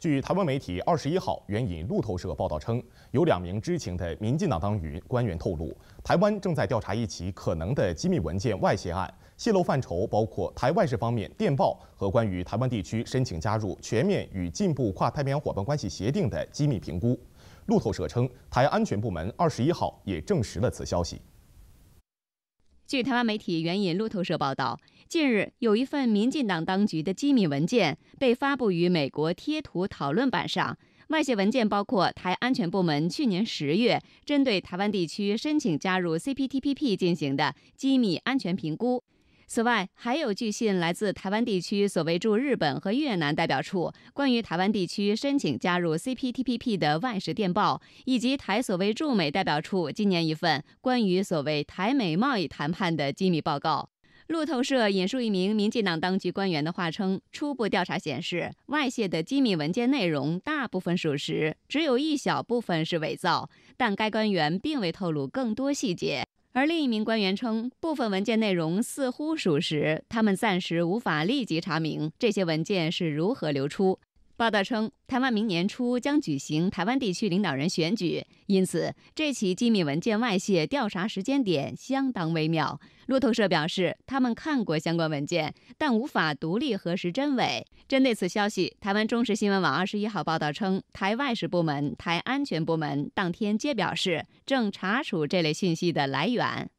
据台湾媒体二十一号援引路透社报道称，有两名知情的民进党当局官员透露，台湾正在调查一起可能的机密文件外泄案，泄露范畴包括台外事方面电报和关于台湾地区申请加入全面与进步跨太平洋伙伴关系协定的机密评估。路透社称，台安全部门二十一号也证实了此消息。据台湾媒体援引路透社报道，近日有一份民进党当局的机密文件被发布于美国贴图讨论版上。外泄文件包括台安全部门去年十月针对台湾地区申请加入 CPTPP 进行的机密安全评估。此外，还有据信来自台湾地区所谓驻日本和越南代表处关于台湾地区申请加入 CPTPP 的外事电报，以及台所谓驻美代表处今年一份关于所谓台美贸易谈判的机密报告。路透社引述一名民进党当局官员的话称，初步调查显示，外泄的机密文件内容大部分属实，只有一小部分是伪造。但该官员并未透露更多细节。而另一名官员称，部分文件内容似乎属实，他们暂时无法立即查明这些文件是如何流出。报道称，台湾明年初将举行台湾地区领导人选举，因此这起机密文件外泄调查时间点相当微妙。路透社表示，他们看过相关文件，但无法独立核实真伪。针对此消息，台湾中时新闻网二十一号报道称，台外事部门、台安全部门当天皆表示，正查处这类信息的来源。